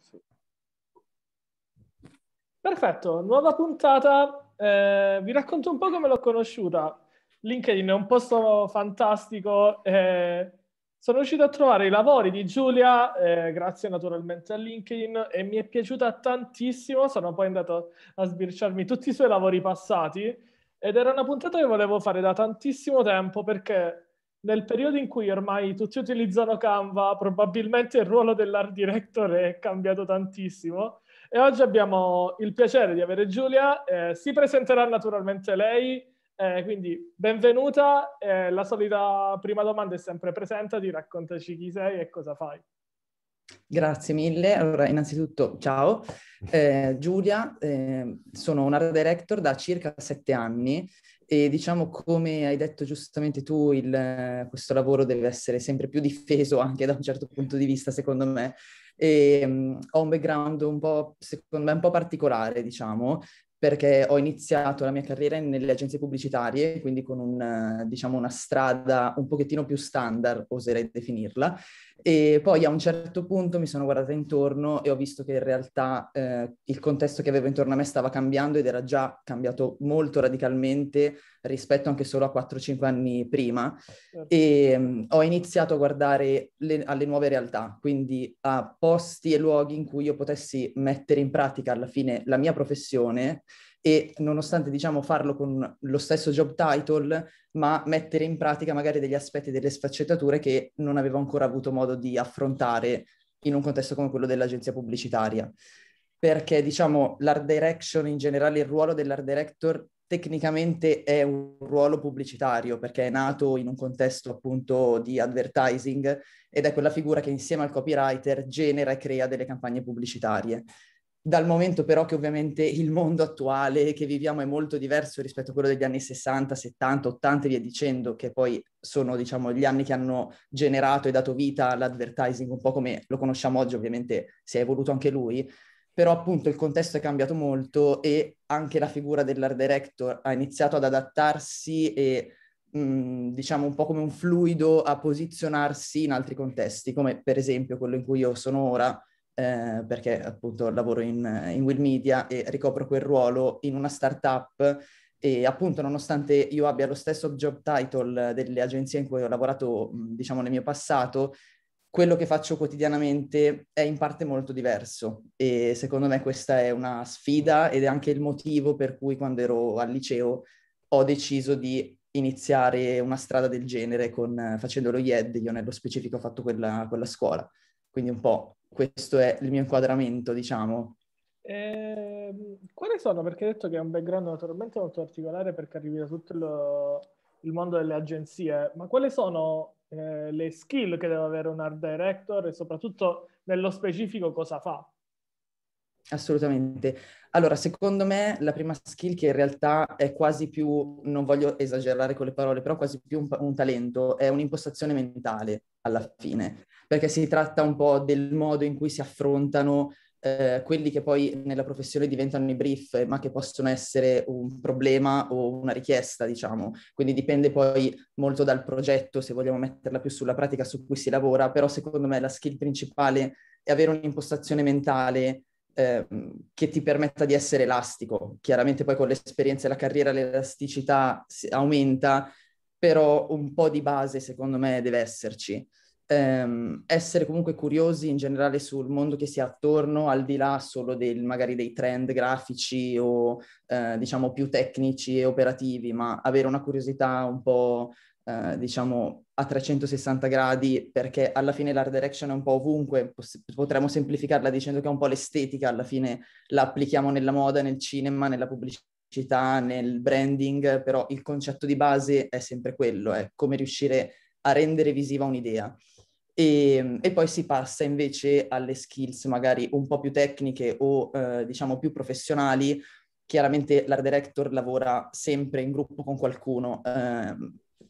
sì. Perfetto, nuova puntata. Eh, vi racconto un po' come l'ho conosciuta. LinkedIn è un posto fantastico. Eh, sono riuscito a trovare i lavori di Giulia, eh, grazie naturalmente a LinkedIn, e mi è piaciuta tantissimo. Sono poi andato a sbirciarmi tutti i suoi lavori passati ed era una puntata che volevo fare da tantissimo tempo perché nel periodo in cui ormai tutti utilizzano Canva, probabilmente il ruolo dell'art director è cambiato tantissimo. E oggi abbiamo il piacere di avere Giulia, eh, si presenterà naturalmente lei, eh, quindi benvenuta. Eh, la solita prima domanda è sempre presente: raccontaci chi sei e cosa fai. Grazie mille. Allora, innanzitutto, ciao. Eh, Giulia, eh, sono una director da circa sette anni e diciamo come hai detto giustamente tu, il, questo lavoro deve essere sempre più difeso anche da un certo punto di vista, secondo me. E, um, ho un background un po', secondo me, un po' particolare, diciamo, perché ho iniziato la mia carriera nelle agenzie pubblicitarie, quindi con un, diciamo, una strada un pochettino più standard, oserei definirla, e poi a un certo punto mi sono guardata intorno e ho visto che in realtà eh, il contesto che avevo intorno a me stava cambiando ed era già cambiato molto radicalmente rispetto anche solo a 4-5 anni prima. Certo. E um, ho iniziato a guardare le, alle nuove realtà, quindi a posti e luoghi in cui io potessi mettere in pratica alla fine la mia professione e nonostante diciamo farlo con lo stesso job title, ma mettere in pratica magari degli aspetti, delle sfaccettature che non avevo ancora avuto modo di affrontare in un contesto come quello dell'agenzia pubblicitaria. Perché diciamo l'art direction in generale, il ruolo dell'art director tecnicamente è un ruolo pubblicitario perché è nato in un contesto appunto di advertising ed è quella figura che insieme al copywriter genera e crea delle campagne pubblicitarie. Dal momento però che ovviamente il mondo attuale che viviamo è molto diverso rispetto a quello degli anni 60, 70, 80 e via dicendo, che poi sono diciamo, gli anni che hanno generato e dato vita all'advertising, un po' come lo conosciamo oggi, ovviamente si è evoluto anche lui, però appunto il contesto è cambiato molto e anche la figura dell'art director ha iniziato ad adattarsi e mm, diciamo un po' come un fluido a posizionarsi in altri contesti, come per esempio quello in cui io sono ora, eh, perché appunto lavoro in, in Will Media e ricopro quel ruolo in una startup e appunto nonostante io abbia lo stesso job title delle agenzie in cui ho lavorato diciamo nel mio passato, quello che faccio quotidianamente è in parte molto diverso e secondo me questa è una sfida ed è anche il motivo per cui quando ero al liceo ho deciso di iniziare una strada del genere con, facendo lo YED, io nello specifico ho fatto quella, quella scuola, quindi un po' questo è il mio inquadramento, diciamo. Eh, quali sono? Perché hai detto che è un background naturalmente molto particolare perché arrivi da tutto lo, il mondo delle agenzie, ma quali sono eh, le skill che deve avere un art director e soprattutto nello specifico cosa fa? Assolutamente. Allora, secondo me la prima skill che in realtà è quasi più, non voglio esagerare con le parole, però quasi più un, un, talento, è un'impostazione mentale alla fine, perché si tratta un po' del modo in cui si affrontano eh, quelli che poi nella professione diventano i brief, ma che possono essere un problema o una richiesta, diciamo. Quindi dipende poi molto dal progetto, se vogliamo metterla più sulla pratica su cui si lavora, però secondo me la skill principale è avere un'impostazione mentale Ehm, che ti permetta di essere elastico. Chiaramente poi con l'esperienza e la carriera l'elasticità aumenta, però un po' di base secondo me deve esserci. Ehm, essere comunque curiosi in generale sul mondo che si ha attorno, al di là solo del, magari dei trend grafici o eh, diciamo più tecnici e operativi, ma avere una curiosità un po' Eh, diciamo, a 360 gradi, perché alla fine l'art direction è un po' ovunque, potremmo semplificarla dicendo che è un po' l'estetica, alla fine la applichiamo nella moda, nel cinema, nella pubblicità, nel branding, però il concetto di base è sempre quello, è come riuscire a rendere visiva un'idea. E, ehm, e, poi si passa invece alle skills magari un po' più tecniche o eh, diciamo più professionali. Chiaramente l'art director lavora sempre in gruppo con qualcuno, eh,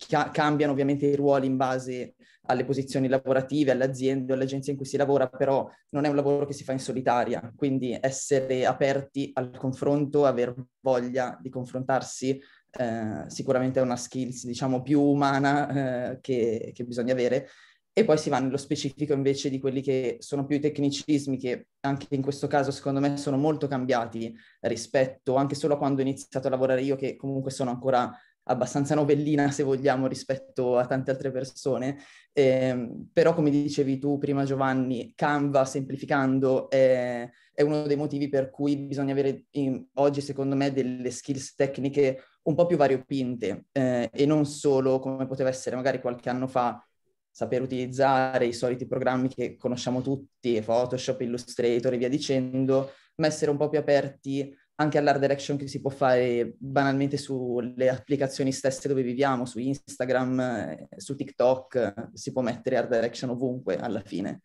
ca- cambiano ovviamente i ruoli in base alle posizioni lavorative, all'azienda, all'agenzia in cui si lavora, però non è un lavoro che si fa in solitaria, quindi essere aperti al confronto, aver voglia di confrontarsi eh, sicuramente è una skills diciamo più umana eh, che, che bisogna avere e poi si va nello specifico invece di quelli che sono più i tecnicismi che anche in questo caso secondo me sono molto cambiati rispetto anche solo a quando ho iniziato a lavorare io che comunque sono ancora abbastanza novellina, se vogliamo, rispetto a tante altre persone. Eh, però, come dicevi tu prima, Giovanni, Canva, semplificando, è, è uno dei motivi per cui bisogna avere in, oggi, secondo me, delle skills tecniche un po' più variopinte eh, e non solo come poteva essere magari qualche anno fa saper utilizzare i soliti programmi che conosciamo tutti, Photoshop, Illustrator e via dicendo, ma essere un po' più aperti anche all'art direction che si può fare banalmente sulle applicazioni stesse dove viviamo, su Instagram, eh, su TikTok, eh, si può mettere art direction ovunque alla fine.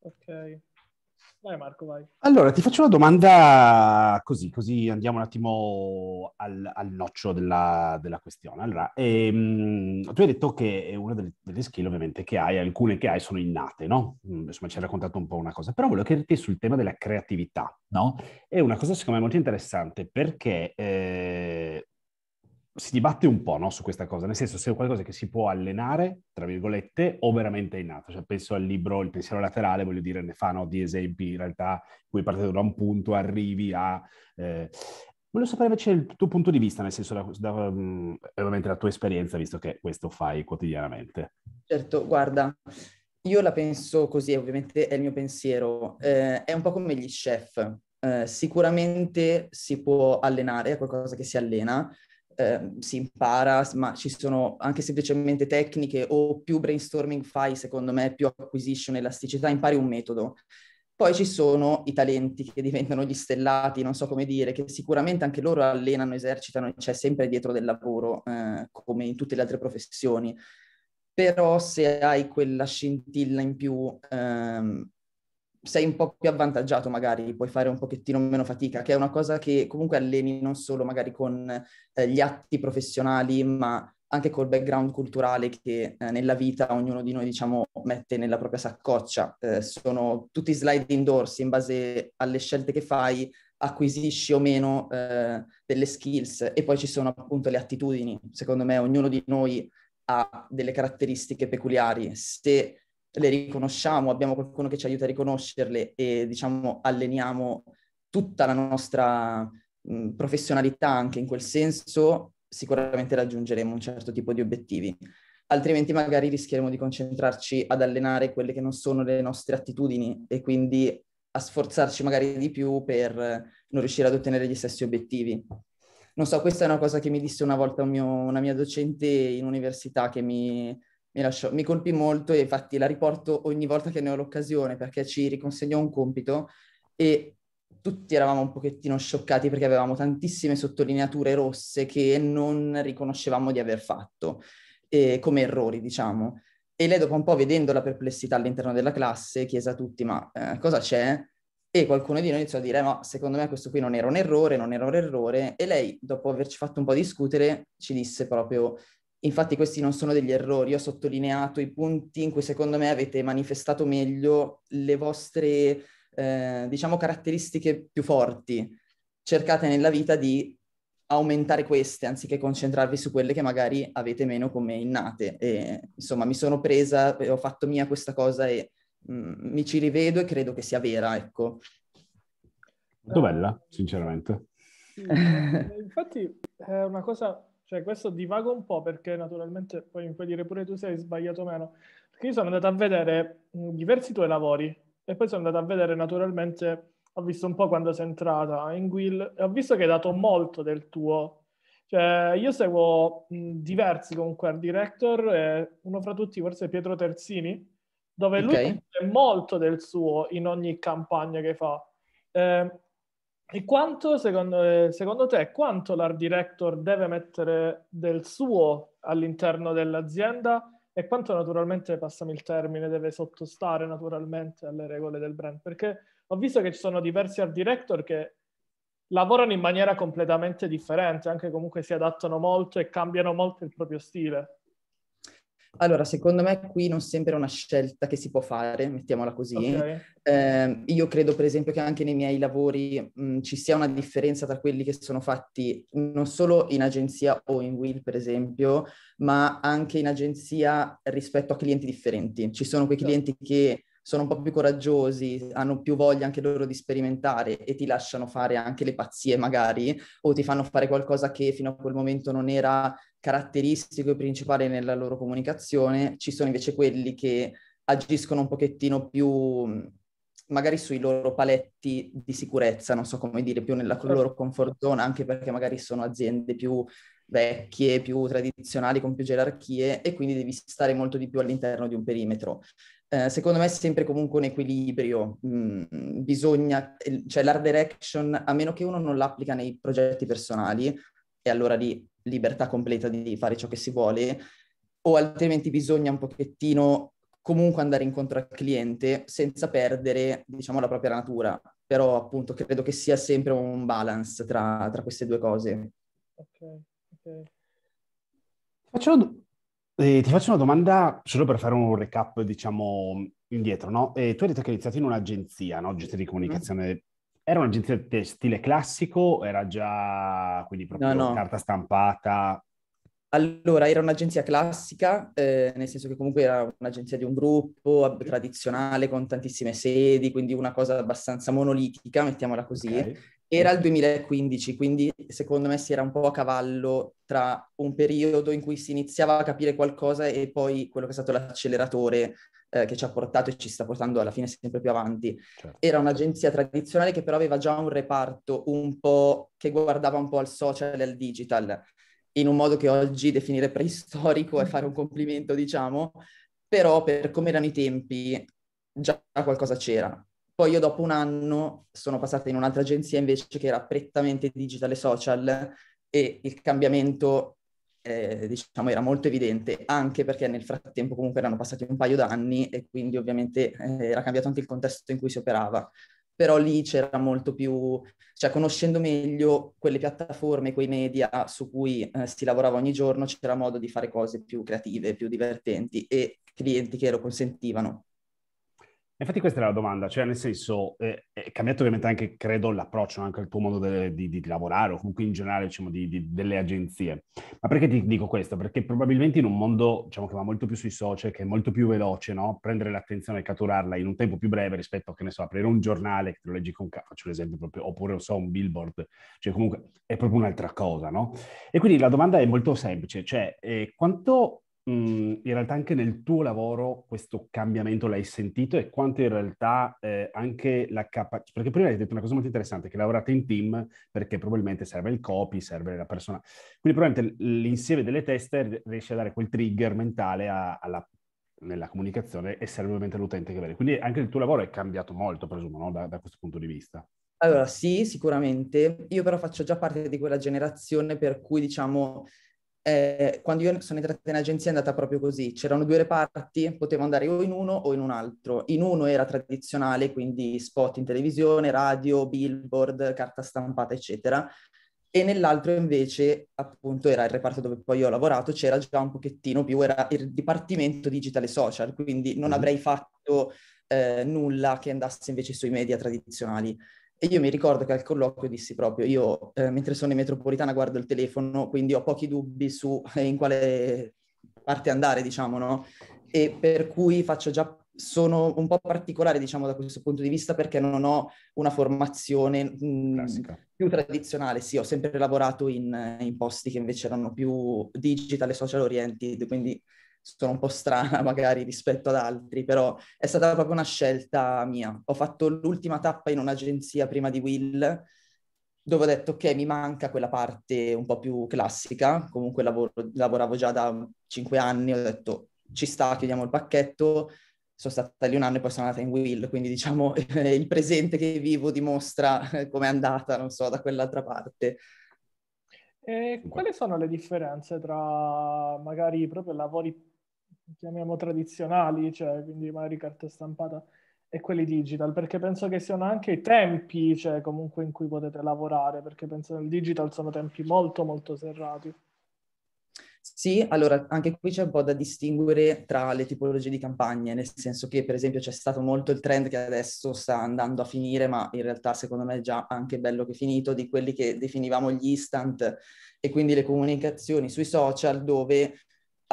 Ok. Vai Marco, vai. Allora, ti faccio una domanda così, così andiamo un attimo al, al noccio della, della, questione. Allora, ehm, tu hai detto che una delle, delle, skill ovviamente che hai, alcune che hai sono innate, no? Mm, insomma, ci hai raccontato un po' una cosa, però volevo chiederti sul tema della creatività, no? È una cosa secondo me molto interessante perché eh, si dibatte un po' no, su questa cosa, nel senso se è qualcosa che si può allenare, tra virgolette, o veramente è innato. Cioè, penso al libro Il pensiero laterale, voglio dire, ne fanno di esempi in realtà in cui partendo da un punto arrivi a... Eh... Volevo sapere invece il tuo punto di vista, nel senso da, da, um, ovviamente la tua esperienza, visto che questo fai quotidianamente. Certo, guarda, io la penso così, ovviamente è il mio pensiero. Eh, è un po' come gli chef. Eh, sicuramente si può allenare, è qualcosa che si allena, eh, si impara, ma ci sono anche semplicemente tecniche o più brainstorming fai, secondo me, più acquisition, elasticità, impari un metodo. Poi ci sono i talenti che diventano gli stellati, non so come dire, che sicuramente anche loro allenano, esercitano, c'è cioè sempre dietro del lavoro, eh, come in tutte le altre professioni. Però se hai quella scintilla in più, ehm, sei un po' più avvantaggiato magari, puoi fare un pochettino meno fatica, che è una cosa che comunque alleni non solo magari con eh, gli atti professionali, ma anche col background culturale che eh, nella vita ognuno di noi diciamo mette nella propria saccoccia. Eh, sono tutti slide indoors in base alle scelte che fai, acquisisci o meno eh, delle skills e poi ci sono appunto le attitudini. Secondo me ognuno di noi ha delle caratteristiche peculiari. Se le riconosciamo, abbiamo qualcuno che ci aiuta a riconoscerle e diciamo alleniamo tutta la nostra mh, professionalità anche in quel senso, sicuramente raggiungeremo un certo tipo di obiettivi. Altrimenti magari rischieremo di concentrarci ad allenare quelle che non sono le nostre attitudini e quindi a sforzarci magari di più per non riuscire ad ottenere gli stessi obiettivi. Non so, questa è una cosa che mi disse una volta un mio, una mia docente in università che mi, mi, lasciò, mi colpì molto e infatti la riporto ogni volta che ne ho l'occasione perché ci riconsegnò un compito e tutti eravamo un pochettino scioccati perché avevamo tantissime sottolineature rosse che non riconoscevamo di aver fatto eh, come errori, diciamo. E lei dopo un po' vedendo la perplessità all'interno della classe chiese a tutti ma eh, cosa c'è? E qualcuno di noi iniziò a dire ma secondo me questo qui non era un errore, non era un errore. E lei dopo averci fatto un po' discutere ci disse proprio Infatti questi non sono degli errori, io ho sottolineato i punti in cui secondo me avete manifestato meglio le vostre, eh, diciamo, caratteristiche più forti. Cercate nella vita di aumentare queste anziché concentrarvi su quelle che magari avete meno come innate. E, insomma, mi sono presa, ho fatto mia questa cosa e mh, mm, mi ci rivedo e credo che sia vera, ecco. Molto bella, sinceramente. Eh, infatti è una cosa cioè, questo divago un po' perché naturalmente poi mi puoi dire pure tu se hai sbagliato o meno. Perché io sono andato a vedere diversi tuoi lavori e poi sono andato a vedere naturalmente, ho visto un po' quando sei entrata in Guild e ho visto che hai dato molto del tuo. Cioè, io seguo mh, diversi comunque art director, uno fra tutti forse Pietro Terzini, dove okay. lui mette molto del suo in ogni campagna che fa. Eh, e quanto, secondo, eh, secondo, te, quanto l'art director deve mettere del suo all'interno dell'azienda e quanto naturalmente, passami il termine, deve sottostare naturalmente alle regole del brand? Perché ho visto che ci sono diversi art director che lavorano in maniera completamente differente, anche comunque si adattano molto e cambiano molto il proprio stile. Allora, secondo me qui non sempre è una scelta che si può fare, mettiamola così. Okay. Eh, io credo, per esempio, che anche nei miei lavori mh, ci sia una differenza tra quelli che sono fatti non solo in agenzia o in Will, per esempio, ma anche in agenzia rispetto a clienti differenti. Ci sono quei certo. clienti che sono un po' più coraggiosi, hanno più voglia anche loro di sperimentare e ti lasciano fare anche le pazzie magari, o ti fanno fare qualcosa che fino a quel momento non era caratteristico e principale nella loro comunicazione, ci sono invece quelli che agiscono un pochettino più magari sui loro paletti di sicurezza, non so come dire, più nella loro certo. comfort zone, anche perché magari sono aziende più vecchie, più tradizionali, con più gerarchie e quindi devi stare molto di più all'interno di un perimetro. Eh, secondo me è sempre comunque un equilibrio. Mm, bisogna, cioè l'art direction, a meno che uno non l'applica nei progetti personali, e allora lì libertà completa di fare ciò che si vuole, o altrimenti bisogna un pochettino comunque andare incontro al cliente senza perdere, diciamo, la propria natura. Però appunto credo che sia sempre un balance tra, tra queste due cose. Ok, ok. Faccio eh, ti faccio una domanda solo per fare un recap, diciamo, indietro, no? Eh, tu hai detto che hai iniziato in un'agenzia, no? Gestione di mm. comunicazione. Era un'agenzia di stile classico? Era già, quindi proprio no, no. carta stampata? Allora, era un'agenzia classica, eh, nel senso che comunque era un'agenzia di un gruppo ab- tradizionale con tantissime sedi, quindi una cosa abbastanza monolitica, mettiamola così. Okay. Era il 2015, quindi secondo me si era un po' a cavallo tra un periodo in cui si iniziava a capire qualcosa e poi quello che è stato l'acceleratore eh, che ci ha portato e ci sta portando alla fine sempre più avanti. Certo. Era un'agenzia tradizionale che però aveva già un reparto un po' che guardava un po' al social e al digital, in un modo che oggi definire preistorico è fare un complimento, diciamo, però per come erano i tempi già qualcosa c'era poi io dopo un anno sono passata in un'altra agenzia invece che era prettamente digitale social e il cambiamento eh, diciamo era molto evidente anche perché nel frattempo comunque erano passati un paio d'anni e quindi ovviamente eh, era cambiato anche il contesto in cui si operava però lì c'era molto più, cioè conoscendo meglio quelle piattaforme, quei media su cui eh, si lavorava ogni giorno, c'era modo di fare cose più creative, più divertenti e clienti che lo consentivano. Infatti questa è la domanda, cioè nel senso eh, è eh, cambiato ovviamente anche, credo, l'approccio, anche il tuo modo de, di, di, lavorare o comunque in generale diciamo, di, di, delle agenzie. Ma perché ti dico questo? Perché probabilmente in un mondo diciamo, che va molto più sui social, che è molto più veloce, no? prendere l'attenzione e catturarla in un tempo più breve rispetto a, che ne so, aprire un giornale che te lo leggi con calma, faccio l'esempio proprio, oppure so, un billboard, cioè comunque è proprio un'altra cosa, no? E quindi la domanda è molto semplice, cioè eh, quanto Mhmm, in realtà anche nel tuo lavoro questo cambiamento l'hai sentito e quanto in realtà eh, anche la capacità, perché prima hai detto una cosa molto interessante, che lavorate in team perché probabilmente serve il copy, serve la persona, quindi probabilmente l'insieme delle teste riesce a dare quel trigger mentale a, alla, nella comunicazione e serve ovviamente l'utente che vede. Quindi anche il tuo lavoro è cambiato molto, presumo, no? da, da questo punto di vista. Allora, sì, sicuramente. Io però faccio già parte di quella generazione per cui, diciamo, eh, quando io sono entrata in agenzia è andata proprio così, c'erano due reparti, potevo andare o in uno o in un altro. In uno era tradizionale, quindi spot in televisione, radio, billboard, carta stampata, eccetera. E nell'altro invece, appunto, era il reparto dove poi ho lavorato, c'era già un pochettino più, era il dipartimento digitale social, quindi non mm. avrei fatto eh, nulla che andasse invece sui media tradizionali. E io mi ricordo che al colloquio dissi proprio, io eh, mentre sono in metropolitana guardo il telefono, quindi ho pochi dubbi su eh, in quale parte andare, diciamo, no? E per cui faccio già sono un po' particolare, diciamo, da questo punto di vista perché non ho una formazione mh, mm, più tradizionale. Sì, ho sempre lavorato in, in, posti che invece erano più digital e social oriented, quindi sono un po' strana magari rispetto ad altri, però è stata proprio una scelta mia. Ho fatto l'ultima tappa in un'agenzia prima di Will, dove ho detto che okay, mi manca quella parte un po' più classica, comunque lavoro, lavoravo già da cinque anni, ho detto ci sta, chiudiamo il pacchetto, sono stata lì un anno e poi sono andata in Will, quindi diciamo il presente che vivo dimostra eh, com'è andata, non so, da quell'altra parte. E quali sono le differenze tra magari proprio lavori chiamiamo tradizionali, cioè quindi magari carta stampata e quelli digital, perché penso che siano anche i tempi, cioè comunque in cui potete lavorare, perché penso che il digital sono tempi molto molto serrati. Sì, allora anche qui c'è un po' da distinguere tra le tipologie di campagne, nel senso che per esempio c'è stato molto il trend che adesso sta andando a finire, ma in realtà secondo me è già anche bello che è finito, di quelli che definivamo gli instant e quindi le comunicazioni sui social dove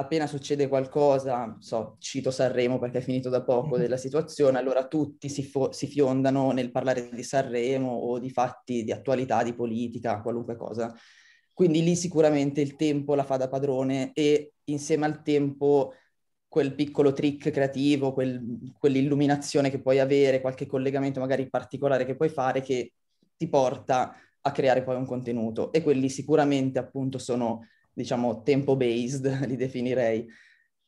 appena succede qualcosa, so, cito Sanremo perché è finito da poco mhm. della situazione, allora tutti si, fo- si, fiondano nel parlare di Sanremo o di fatti di attualità, di politica, qualunque cosa. Quindi lì sicuramente il tempo la fa da padrone e insieme al tempo quel piccolo trick creativo, quel, quell'illuminazione che puoi avere, qualche collegamento magari particolare che puoi fare che ti porta a creare poi un contenuto. E quelli sicuramente appunto sono diciamo, tempo-based, li definirei.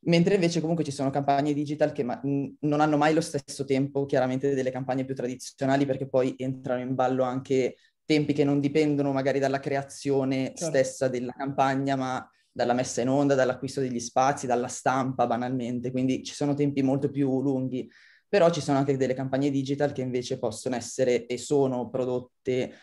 Mentre invece comunque ci sono campagne digital che ma- non hanno mai lo stesso tempo, chiaramente, delle campagne più tradizionali, perché poi entrano in ballo anche tempi che non dipendono magari dalla creazione certo. stessa della campagna, ma dalla messa in onda, dall'acquisto degli spazi, dalla stampa banalmente, quindi ci sono tempi molto più lunghi, però ci sono anche delle campagne digital che invece possono essere e sono prodotte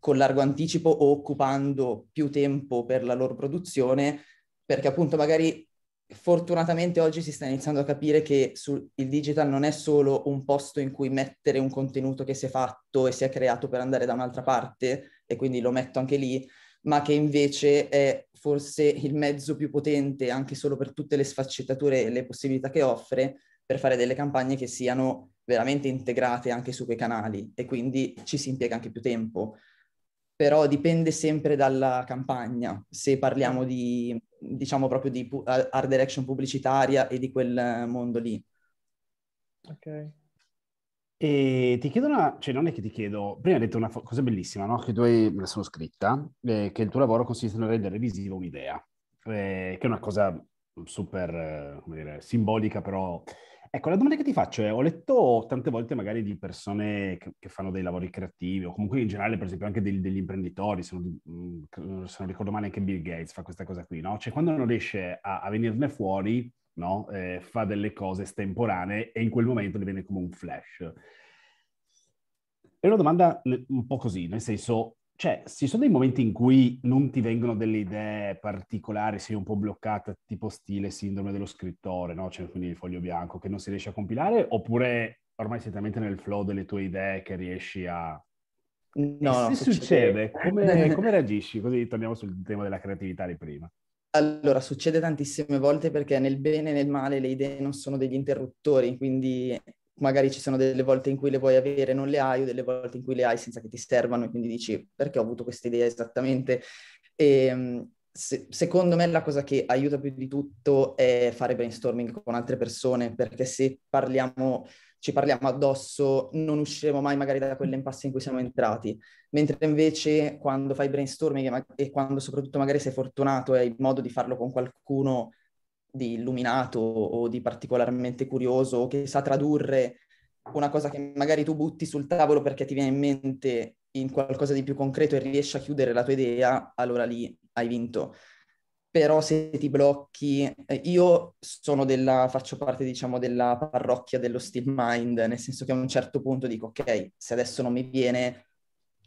con largo anticipo o occupando più tempo per la loro produzione, perché appunto magari fortunatamente oggi si sta iniziando a capire che su, il digital non è solo un posto in cui mettere un contenuto che si è fatto e si è creato per andare da un'altra parte, e quindi lo metto anche lì, ma che invece è forse il mezzo più potente anche solo per tutte le sfaccettature e le possibilità che offre per fare delle campagne che siano veramente integrate anche su quei canali e quindi ci si impiega anche più tempo però dipende sempre dalla campagna, se parliamo di, diciamo proprio di pu- art direction pubblicitaria e di quel mondo lì. Ok. E ti chiedo una, cioè non è che ti chiedo, prima hai detto una cosa bellissima, no? Che tu hai, me la sono scritta, eh, che il tuo lavoro consiste nel rendere visiva un'idea, eh, che è una cosa super, eh, come dire, simbolica, però Ecco, la domanda che ti faccio è, ho letto tante volte magari di persone che, che fanno dei lavori creativi o comunque in generale per esempio anche degli, degli imprenditori, se non, mm, se non, ricordo male anche Bill Gates fa questa cosa qui, no? Cioè quando non riesce a, a venirne fuori, no? eh, fa delle cose estemporanee e in quel momento ne come un flash. È una domanda un po' così, nel senso cioè, ci sono dei momenti in cui non ti vengono delle idee particolari, sei un po' bloccata, tipo stile sindrome dello scrittore, no? Cioè, quindi il foglio bianco che non si riesce a compilare, oppure ormai sei talmente nel flow delle tue idee che riesci a... No, e se succede, succede come, come reagisci? Così torniamo sul tema della creatività di prima. Allora, succede tantissime volte perché nel bene e nel male le idee non sono degli interruttori, quindi magari ci sono delle volte in cui le vuoi avere e non le hai, o delle volte in cui le hai senza che ti servano, e quindi dici perché ho avuto questa idea esattamente. E, ehm, se, secondo me la cosa che aiuta più di tutto è fare brainstorming con altre persone, perché se parliamo, ci parliamo addosso non usciremo mai magari da quell'impasse in cui siamo entrati, mentre invece quando fai brainstorming e, e quando soprattutto magari sei fortunato e hai modo di farlo con qualcuno di illuminato o di particolarmente curioso o che sa tradurre una cosa che magari tu butti sul tavolo perché ti viene in mente in qualcosa di più concreto e riesci a chiudere la tua idea, allora lì hai vinto. Però se ti blocchi, eh, io sono della, faccio parte diciamo della parrocchia dello still mind, nel senso che a un certo punto dico ok, se adesso non mi viene,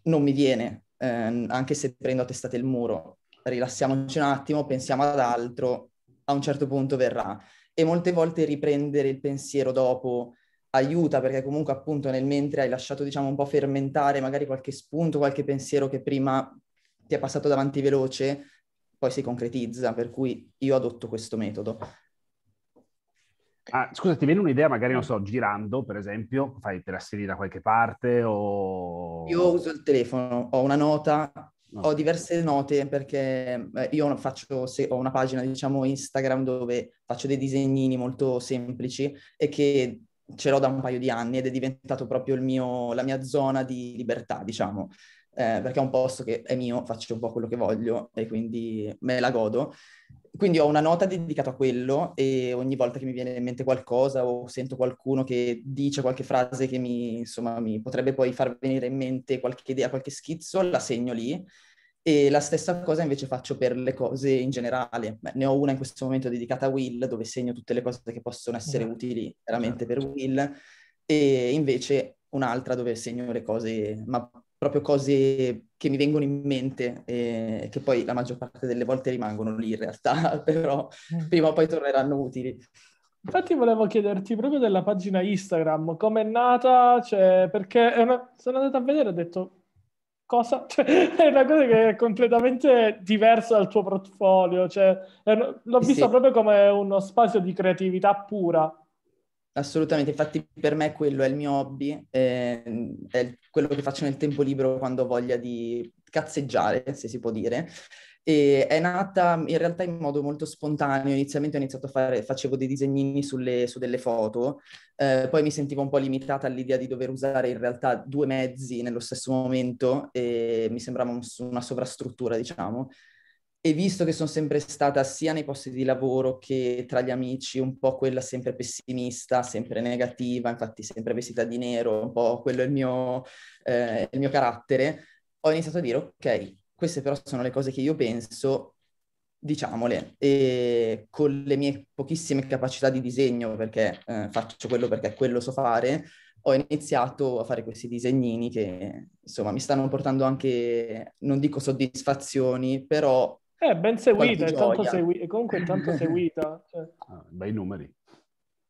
non mi viene, eh, anche se prendo a testate il muro, rilassiamoci un attimo, pensiamo ad altro, a un certo punto verrà. E molte volte riprendere il pensiero dopo aiuta perché comunque appunto nel mentre hai lasciato diciamo un po' fermentare magari qualche spunto, qualche pensiero che prima ti è passato davanti veloce, poi si concretizza, per cui io adotto questo metodo. Ah, scusa, ti viene un'idea, magari, non mm. so, girando, per esempio, fai te la seri da qualche parte o... Io uso il telefono, ho una nota, ho diverse note perché eh, io faccio, ho una pagina, diciamo, Instagram dove faccio dei disegnini molto semplici e che ce l'ho da un paio di anni ed è diventato proprio mio, la mia zona di libertà, diciamo, eh, perché è un posto che è mio, faccio un po' quello che voglio e quindi me la godo quindi ho una nota dedicata a quello e ogni volta che mi viene in mente qualcosa o sento qualcuno che dice qualche frase che mi, insomma, mi potrebbe poi far venire in mente qualche idea, qualche schizzo, la segno lì. E la stessa cosa invece faccio per le cose in generale. Beh, ne ho una in questo momento dedicata a Will, dove segno tutte le cose che possono essere utili veramente per certo. Will, e invece un'altra dove segno le cose, ma proprio cose che mi vengono in mente e eh, che poi la maggior parte delle volte rimangono lì in realtà, però eh. prima o poi torneranno utili. Infatti volevo chiederti proprio della pagina Instagram, come è nata, cioè, perché una... sono andata a vedere e ho detto cosa? Cioè, è una cosa che è completamente diversa dal tuo portfolio, cioè, è... l'ho vista sì. proprio come uno spazio di creatività pura. Assolutamente, infatti per me quello è il mio hobby, eh, è quello che faccio nel tempo libero quando ho voglia di cazzeggiare, se si può dire. E è nata in realtà in modo molto spontaneo, inizialmente ho iniziato a fare, facevo dei disegnini sulle, su delle foto, eh, poi mi sentivo un po' limitata all'idea di dover usare in realtà due mezzi nello stesso momento e mi sembrava un, una sovrastruttura, diciamo, e visto che sono sempre stata sia nei posti di lavoro che tra gli amici un po' quella sempre pessimista, sempre negativa, infatti sempre vestita di nero, un po' quello è il mio, eh, il mio carattere, ho iniziato a dire ok, queste però sono le cose che io penso, diciamole, e con le mie pochissime capacità di disegno, perché eh, faccio quello perché quello so fare, ho iniziato a fare questi disegnini che insomma mi stanno portando anche, non dico soddisfazioni, però eh, ben seguita, è tanto segui- comunque è tanto seguita. Cioè. Ah, bei numeri.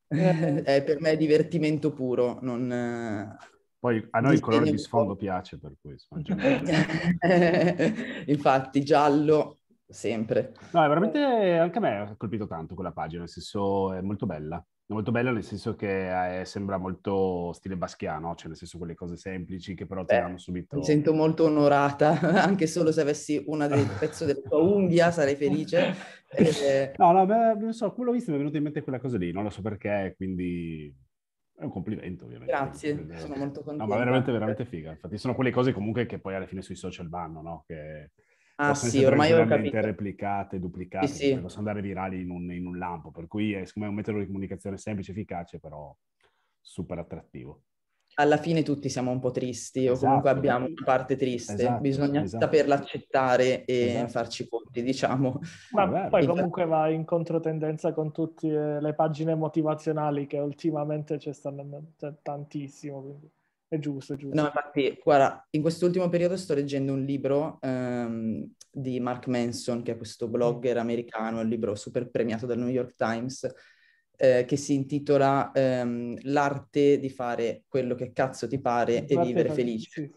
Eh. eh, per me è divertimento puro, non... Poi a noi il colore di sfondo piace per questo. Infatti, giallo sempre. No, è veramente anche a me ha colpito tanto quella pagina, nel senso è molto bella. È molto bella nel senso che è, eh, sembra molto stile baschiano, cioè nel senso quelle cose semplici che però ti hanno subito... Mi sento molto onorata, anche solo se avessi una del pezzo della tua unghia sarei felice. Eh, eh, no, no, beh, non so, quello visto mi è venuto in mente quella cosa lì, non lo so perché, quindi... È un complimento, ovviamente. Grazie, sono molto contento. No, ma veramente, veramente figa. Infatti, sono quelle cose comunque che poi alla fine sui social vanno, no? Che Ah sì, ormai ho capito. replicate, duplicate, sì, sì. possono andare virali in un, in un lampo, per cui è, siccome un metodo di comunicazione semplice, efficace, però super attrattivo. Alla fine tutti siamo un po' tristi o comunque esatto. abbiamo una parte triste, esatto, bisogna esatto. saperla accettare e esatto. farci conti, diciamo. Ma poi comunque va in controtendenza con tutte le pagine motivazionali che ultimamente ci stanno andando cioè, tantissimo. Quindi. È giusto, è giusto. No, infatti, guarda, in quest'ultimo periodo sto leggendo un libro um, di Mark Manson, che è questo mm. blogger americano, è un libro super premiato dal New York Times, eh, che si intitola um, L'arte di fare quello che cazzo ti pare L'arte e vivere felice. Sì.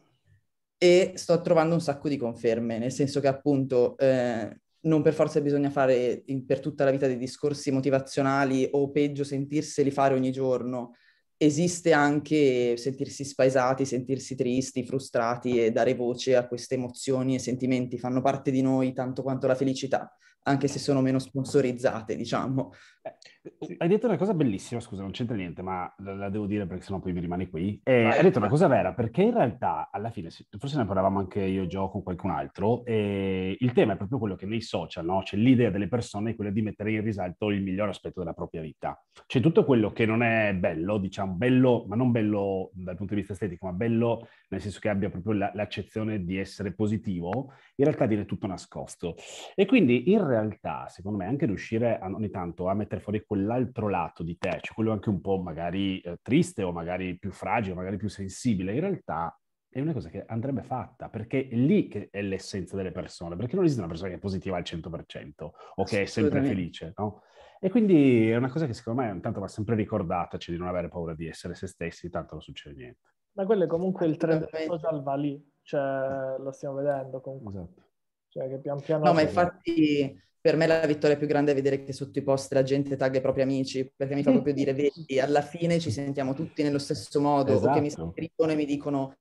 E sto trovando un sacco di conferme, nel senso che appunto... Eh, non per forza bisogna fare in, per tutta la vita dei discorsi motivazionali o peggio sentirseli fare ogni giorno, esiste anche sentirsi spaesati, sentirsi tristi, frustrati e dare voce a queste emozioni e sentimenti, fanno parte di noi tanto quanto la felicità, anche se sono meno sponsorizzate, diciamo. Eh, hai detto una cosa bellissima, scusa, non c'entra niente, ma la devo dire perché sennò poi mi rimane qui. Eh, hai detto una cosa vera, perché in realtà alla fine, forse ne parlavamo anche io e Gio con qualcun altro, eh, il tema è proprio quello che nei social, no? Cioè l'idea delle persone è quella di mettere in risalto il miglior aspetto della propria vita. C'è tutto quello che non è bello, diciamo, bello, ma non bello dal punto di vista estetico, ma bello nel senso che abbia proprio la, l'accezione di essere positivo, in realtà viene tutto nascosto. E quindi in realtà, secondo me, anche riuscire a, ogni tanto a mettere fuori quell'altro lato di te, cioè quello anche un po' magari eh, triste o magari più fragile, magari più sensibile, in realtà è una cosa che andrebbe fatta, perché è lì che è l'essenza delle persone, perché non esiste una persona che è positiva al 100% o che è sempre felice, no? E quindi è una cosa che secondo me intanto va sempre ricordata, cioè di non avere paura di essere se stessi, tanto non succede niente. Ma quello è comunque il trend social va lì, cioè, lo stiamo vedendo comunque. Esatto. Cioè che pian piano... No, ma infatti per me la vittoria più grande è vedere che sotto i post la gente tagga i propri amici, perché mi fa proprio dire, vedi, alla fine ci sentiamo tutti nello stesso modo, esatto. o che mi esatto. scrivono e mi dicono,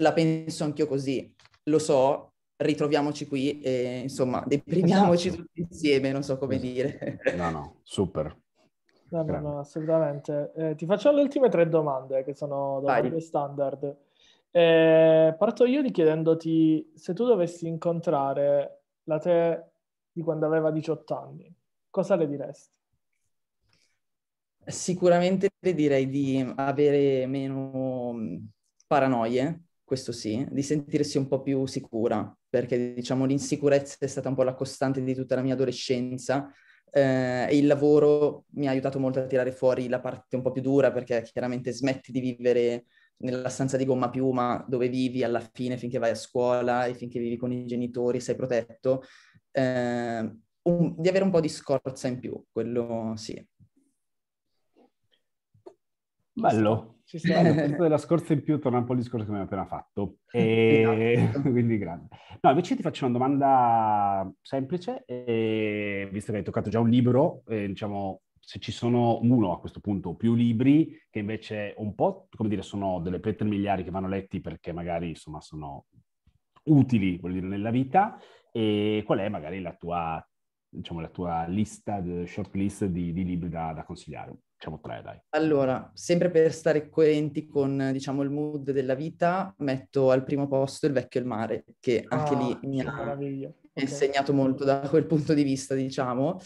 la penso anch'io così, lo so, ritroviamoci qui e insomma esatto. deprimiamoci esatto. tutti insieme, non so come dire. No, no, super. No, no, no assolutamente. Eh, ti faccio le ultime tre domande che sono domande standard. Eh, parto io richiedendoti se tu dovessi incontrare la te di quando aveva 18 anni, cosa le diresti? Sicuramente le direi di avere meno mm, paranoie, questo sì, di sentirsi un po' più sicura, perché diciamo l'insicurezza è stata un po' la costante di tutta la mia adolescenza eh, e il lavoro mi ha aiutato molto a tirare fuori la parte un po' più dura, perché chiaramente smetti di vivere nella stanza di gomma piuma dove vivi alla fine finché vai a scuola e finché vivi con i genitori, sei protetto, eh, un, di avere un po' di scorza in più, quello sì. Bello, ci sta. Eh. della scorsa in più torna un po' al discorso che mi hai appena fatto. E... Esatto. quindi grande. No, invece ti faccio una domanda semplice, e... Eh, visto che hai toccato già un libro, eh, diciamo se ci sono uno a questo punto o più libri che invece un po', come dire, sono delle pietre miliari che vanno letti perché magari insomma sono utili, voglio dire, nella vita, e qual è magari la tua, diciamo, la tua lista, eh, short list di, di libri da, da consigliare? diciamo tre dai. Allora, sempre per stare coerenti con diciamo il mood della vita, metto al primo posto il vecchio e il mare, che anche ah, lì mi ha okay. insegnato molto da quel punto di vista, diciamo.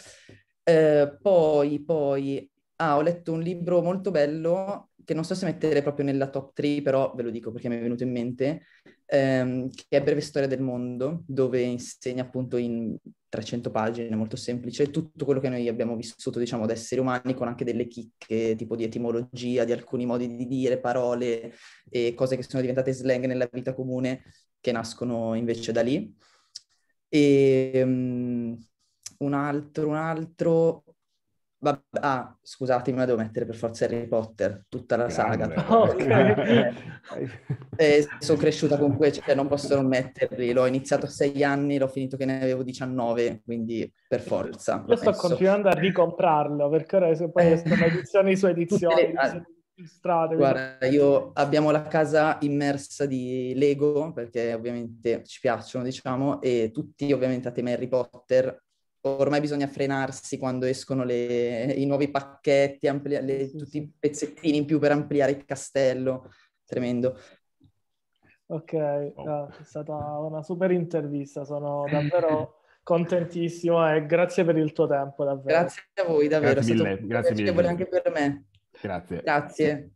Eh, poi, poi, ah, ho letto un libro molto bello che non so se mettere proprio nella top 3, però ve lo dico perché mi è venuto in mente, ehm, che è Breve Storia del Mondo, dove insegna appunto in 300 pagine, molto semplice, tutto quello che noi abbiamo vissuto, diciamo, da esseri umani, con anche delle chicche, tipo di etimologia, di alcuni modi di dire, parole e cose che sono diventate slang nella vita comune, che nascono invece da lì. E um, un altro, un altro, Vabbè, ah, scusatemi, ma devo mettere per forza Harry Potter, tutta la saga. Oh, okay. Eh, sono cresciuta con quei, cioè non posso non metterli. L'ho iniziato a sei anni, l'ho finito che ne avevo 19, quindi per forza. Io sto messo. continuando a ricomprarlo, perché ora se poi eh. sono edizioni su edizioni. Strade, Guarda, quindi... io abbiamo la casa immersa di Lego perché ovviamente ci piacciono, diciamo, e tutti ovviamente a tema Harry Potter ormai bisogna frenarsi quando escono le, i nuovi pacchetti, amplia, le, tutti i pezzettini in più per ampliare il castello, tremendo. Ok, oh. è stata una super intervista, sono davvero contentissimo e grazie per il tuo tempo, davvero. Grazie a voi, davvero. Grazie mille, grazie mille. anche per me. Grazie. Grazie.